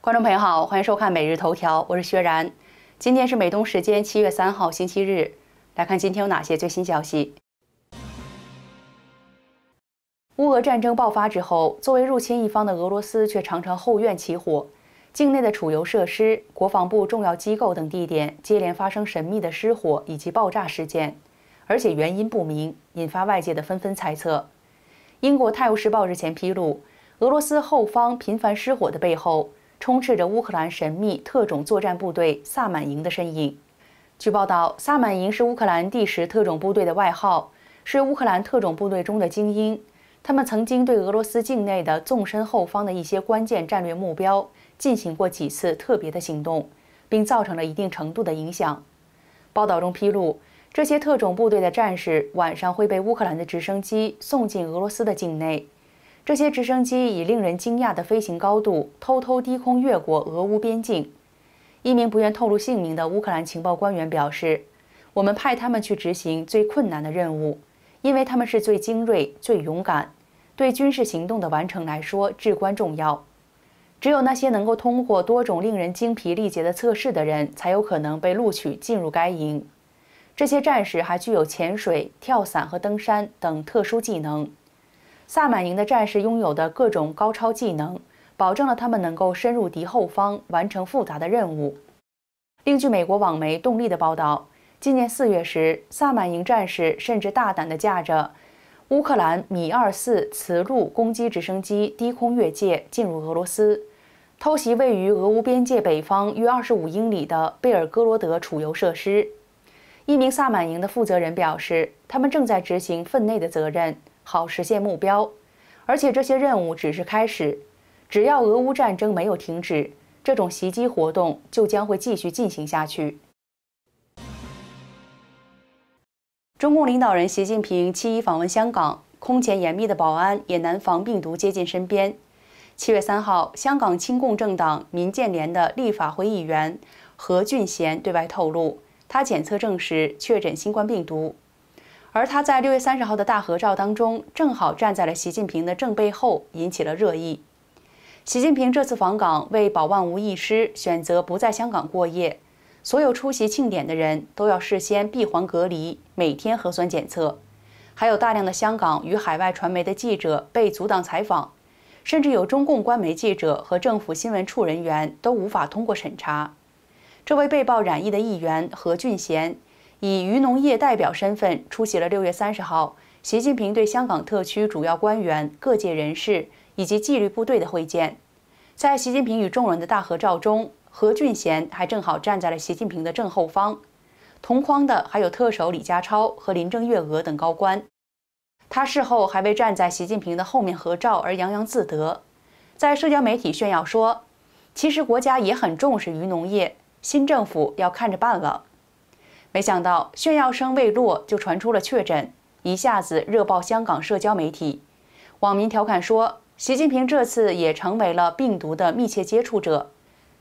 观众朋友好，欢迎收看《每日头条》，我是薛然。今天是美东时间七月三号，星期日。来看今天有哪些最新消息。乌俄战争爆发之后，作为入侵一方的俄罗斯却常常后院起火，境内的储油设施、国防部重要机构等地点接连发生神秘的失火以及爆炸事件，而且原因不明，引发外界的纷纷猜测。英国《泰晤士报》日前披露，俄罗斯后方频繁失火的背后。充斥着乌克兰神秘特种作战部队“萨满营”的身影。据报道，“萨满营”是乌克兰第十特种部队的外号，是乌克兰特种部队中的精英。他们曾经对俄罗斯境内的纵深后方的一些关键战略目标进行过几次特别的行动，并造成了一定程度的影响。报道中披露，这些特种部队的战士晚上会被乌克兰的直升机送进俄罗斯的境内。这些直升机以令人惊讶的飞行高度偷偷低空越过俄乌边境。一名不愿透露姓名的乌克兰情报官员表示：“我们派他们去执行最困难的任务，因为他们是最精锐、最勇敢，对军事行动的完成来说至关重要。只有那些能够通过多种令人精疲力竭的测试的人，才有可能被录取进入该营。这些战士还具有潜水、跳伞和登山等特殊技能。”萨满营的战士拥有的各种高超技能，保证了他们能够深入敌后方，完成复杂的任务。另据美国网媒动力的报道，今年四月时，萨满营战士甚至大胆地驾着乌克兰米二四雌鹿攻击直升机低空越界进入俄罗斯，偷袭位于俄乌边界北方约二十五英里的贝尔戈罗德储油设施。一名萨满营的负责人表示，他们正在执行分内的责任。好实现目标，而且这些任务只是开始。只要俄乌战争没有停止，这种袭击活动就将会继续进行下去。中共领导人习近平七一访问香港，空前严密的保安也难防病毒接近身边。七月三号，香港亲共政党民建联的立法会议员何俊贤对外透露，他检测证实确诊新冠病毒。而他在六月三十号的大合照当中，正好站在了习近平的正背后，引起了热议。习近平这次访港为保万无一失，选择不在香港过夜。所有出席庆典的人都要事先闭环隔离，每天核酸检测。还有大量的香港与海外传媒的记者被阻挡采访，甚至有中共官媒记者和政府新闻处人员都无法通过审查。这位被曝染疫的议员何俊贤。以渔农业代表身份出席了六月三十号习近平对香港特区主要官员、各界人士以及纪律部队的会见。在习近平与众人的大合照中，何俊贤还正好站在了习近平的正后方，同框的还有特首李家超和林郑月娥等高官。他事后还为站在习近平的后面合照而洋洋自得，在社交媒体炫耀说：“其实国家也很重视渔农业，新政府要看着办了。”没想到炫耀声未落，就传出了确诊，一下子热爆香港社交媒体。网民调侃说：“习近平这次也成为了病毒的密切接触者。”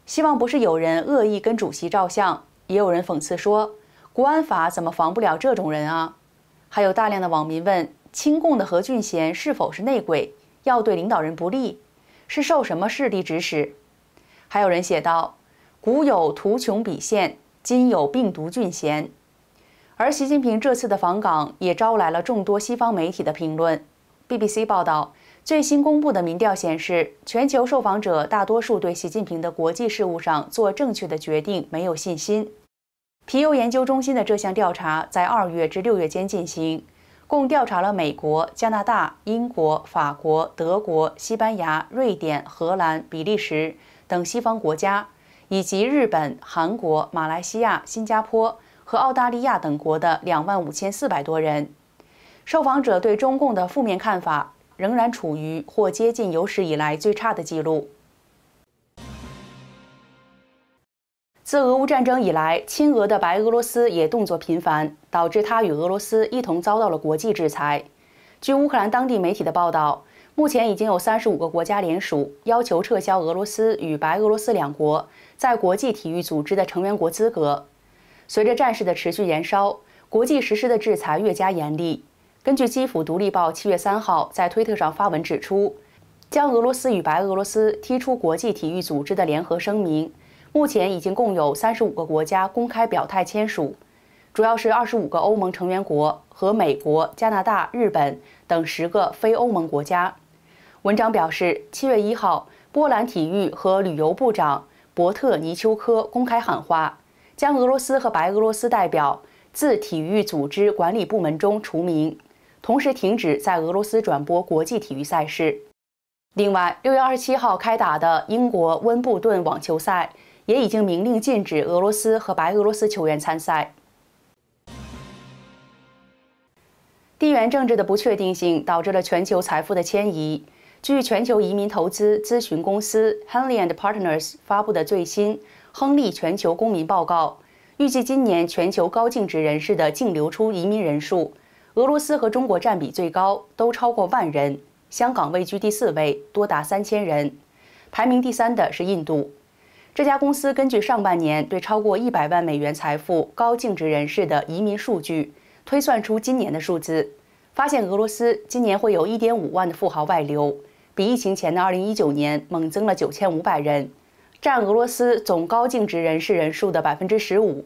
希望不是有人恶意跟主席照相。也有人讽刺说：“国安法怎么防不了这种人啊？”还有大量的网民问：“亲共的何俊贤是否是内鬼？要对领导人不利，是受什么势力指使？”还有人写道：“古有图穷匕现。”今有病毒俊贤，而习近平这次的访港也招来了众多西方媒体的评论。BBC 报道，最新公布的民调显示，全球受访者大多数对习近平的国际事务上做正确的决定没有信心。皮尤研究中心的这项调查在二月至六月间进行，共调查了美国、加拿大、英国、法国、德国、西班牙、瑞典、荷兰、比利时等西方国家。以及日本、韩国、马来西亚、新加坡和澳大利亚等国的两万五千四百多人，受访者对中共的负面看法仍然处于或接近有史以来最差的记录。自俄乌战争以来，亲俄的白俄罗斯也动作频繁，导致他与俄罗斯一同遭到了国际制裁。据乌克兰当地媒体的报道。目前已经有三十五个国家联署，要求撤销俄罗斯与白俄罗斯两国在国际体育组织的成员国资格。随着战事的持续燃烧，国际实施的制裁越加严厉。根据基辅独立报七月三号在推特上发文指出，将俄罗斯与白俄罗斯踢出国际体育组织的联合声明，目前已经共有三十五个国家公开表态签署，主要是二十五个欧盟成员国和美国、加拿大、日本等十个非欧盟国家。文章表示，七月一号，波兰体育和旅游部长伯特尼丘科公开喊话，将俄罗斯和白俄罗斯代表自体育组织管理部门中除名，同时停止在俄罗斯转播国际体育赛事。另外，六月二十七号开打的英国温布顿网球赛也已经明令禁止俄罗斯和白俄罗斯球员参赛。地缘政治的不确定性导致了全球财富的迁移。据全球移民投资咨询公司 Henley and Partners 发布的最新《亨利全球公民报告》，预计今年全球高净值人士的净流出移民人数，俄罗斯和中国占比最高，都超过万人。香港位居第四位，多达三千人。排名第三的是印度。这家公司根据上半年对超过一百万美元财富高净值人士的移民数据，推算出今年的数字，发现俄罗斯今年会有一点五万的富豪外流。比疫情前的二零一九年猛增了九千五百人，占俄罗斯总高净值人士人数的百分之十五。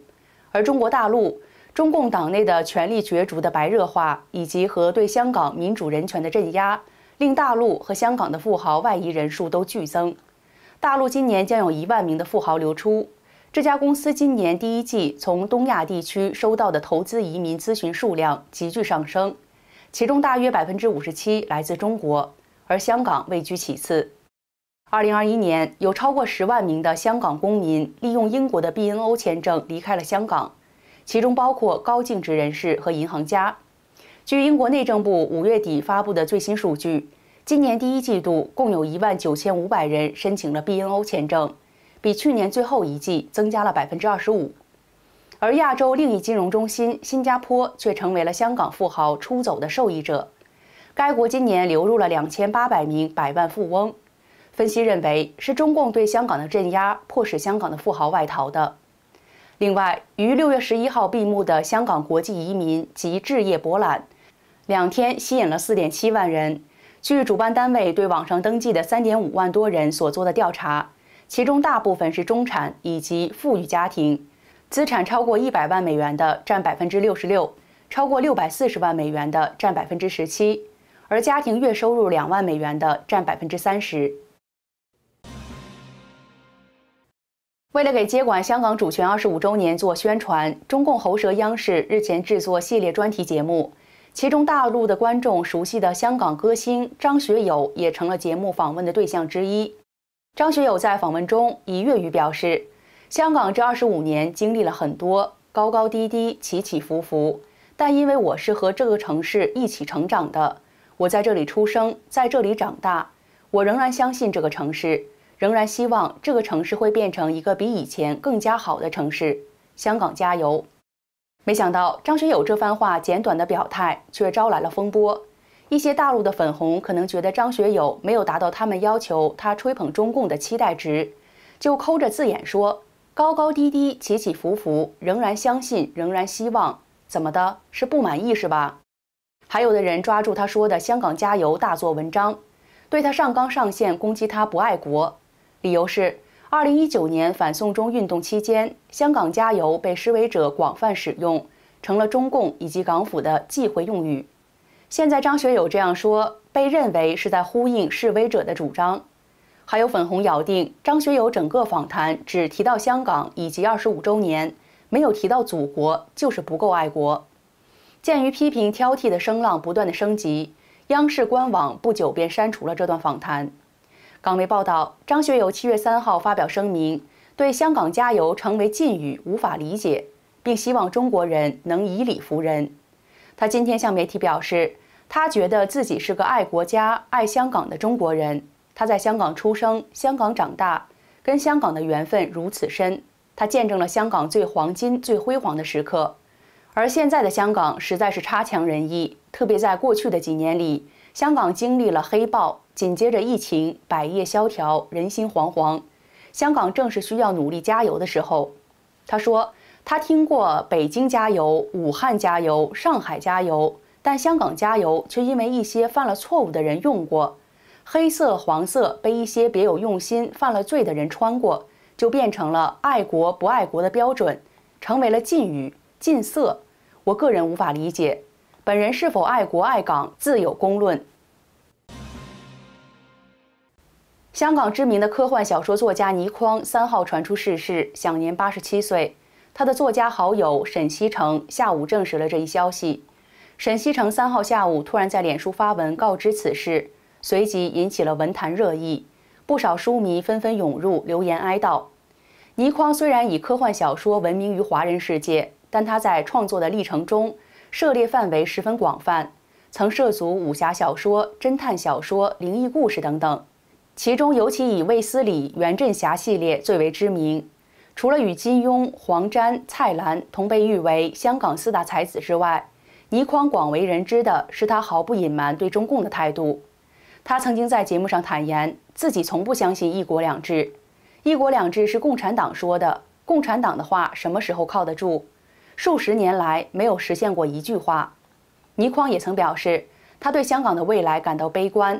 而中国大陆中共党内的权力角逐的白热化，以及和对香港民主人权的镇压，令大陆和香港的富豪外移人数都剧增。大陆今年将有一万名的富豪流出。这家公司今年第一季从东亚地区收到的投资移民咨询数量急剧上升，其中大约百分之五十七来自中国。而香港位居其次。二零二一年，有超过十万名的香港公民利用英国的 BNO 签证离开了香港，其中包括高净值人士和银行家。据英国内政部五月底发布的最新数据，今年第一季度共有一万九千五百人申请了 BNO 签证，比去年最后一季增加了百分之二十五。而亚洲另一金融中心新加坡却成为了香港富豪出走的受益者。该国今年流入了两千八百名百万富翁，分析认为是中共对香港的镇压迫使香港的富豪外逃的。另外，于六月十一号闭幕的香港国际移民及置业博览，两天吸引了四点七万人。据主办单位对网上登记的三点五万多人所做的调查，其中大部分是中产以及富裕家庭，资产超过一百万美元的占百分之六十六，超过六百四十万美元的占百分之十七。而家庭月收入两万美元的占百分之三十。为了给接管香港主权二十五周年做宣传，中共喉舌央视日前制作系列专题节目，其中大陆的观众熟悉的香港歌星张学友也成了节目访问的对象之一。张学友在访问中以粤语表示：“香港这二十五年经历了很多高高低低、起起伏伏，但因为我是和这个城市一起成长的。”我在这里出生，在这里长大，我仍然相信这个城市，仍然希望这个城市会变成一个比以前更加好的城市。香港加油！没想到张学友这番话简短的表态却招来了风波。一些大陆的粉红可能觉得张学友没有达到他们要求他吹捧中共的期待值，就抠着字眼说：“高高低低，起起伏伏，仍然相信，仍然希望，怎么的是不满意是吧？”还有的人抓住他说的“香港加油”大做文章，对他上纲上线攻击他不爱国，理由是二零一九年反送中运动期间，“香港加油”被示威者广泛使用，成了中共以及港府的忌讳用语。现在张学友这样说，被认为是在呼应示威者的主张。还有粉红咬定张学友整个访谈只提到香港以及二十五周年，没有提到祖国，就是不够爱国。鉴于批评挑剔的声浪不断的升级，央视官网不久便删除了这段访谈。港媒报道，张学友七月三号发表声明，对“香港加油”成为禁语无法理解，并希望中国人能以理服人。他今天向媒体表示，他觉得自己是个爱国家、爱香港的中国人。他在香港出生，香港长大，跟香港的缘分如此深。他见证了香港最黄金、最辉煌的时刻。而现在的香港实在是差强人意，特别在过去的几年里，香港经历了黑暴，紧接着疫情，百业萧条，人心惶惶。香港正是需要努力加油的时候。他说，他听过北京加油、武汉加油、上海加油，但香港加油却因为一些犯了错误的人用过，黑色、黄色被一些别有用心、犯了罪的人穿过，就变成了爱国不爱国的标准，成为了禁语。禁色，我个人无法理解。本人是否爱国爱港，自有公论。香港知名的科幻小说作家倪匡三号传出逝世，享年八十七岁。他的作家好友沈西城下午证实了这一消息。沈西城三号下午突然在脸书发文告知此事，随即引起了文坛热议，不少书迷纷纷涌入留言哀悼。倪匡虽然以科幻小说闻名于华人世界。但他在创作的历程中，涉猎范围十分广泛，曾涉足武侠小说、侦探小说、灵异故事等等。其中尤其以卫斯理、袁振侠系列最为知名。除了与金庸、黄沾、蔡澜同被誉为香港四大才子之外，倪匡广为人知的是他毫不隐瞒对中共的态度。他曾经在节目上坦言，自己从不相信“一国两制”，“一国两制”是共产党说的，共产党的话什么时候靠得住？数十年来没有实现过一句话，倪匡也曾表示，他对香港的未来感到悲观。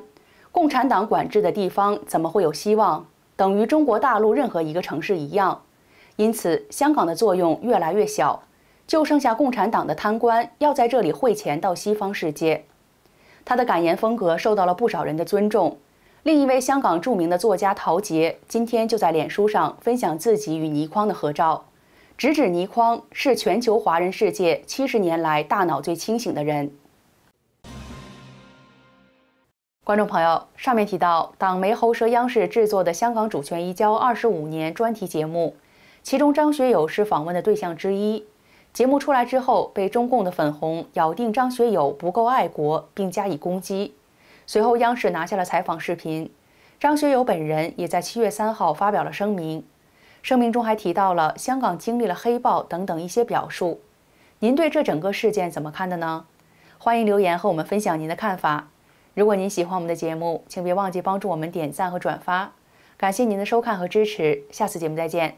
共产党管制的地方怎么会有希望？等于中国大陆任何一个城市一样，因此香港的作用越来越小，就剩下共产党的贪官要在这里汇钱到西方世界。他的感言风格受到了不少人的尊重。另一位香港著名的作家陶杰今天就在脸书上分享自己与倪匡的合照。直指倪匡是全球华人世界七十年来大脑最清醒的人。观众朋友，上面提到，党媒喉舌央视制作的《香港主权移交二十五年》专题节目，其中张学友是访问的对象之一。节目出来之后，被中共的粉红咬定张学友不够爱国，并加以攻击。随后，央视拿下了采访视频，张学友本人也在七月三号发表了声明。声明中还提到了香港经历了“黑暴”等等一些表述，您对这整个事件怎么看的呢？欢迎留言和我们分享您的看法。如果您喜欢我们的节目，请别忘记帮助我们点赞和转发。感谢您的收看和支持，下次节目再见。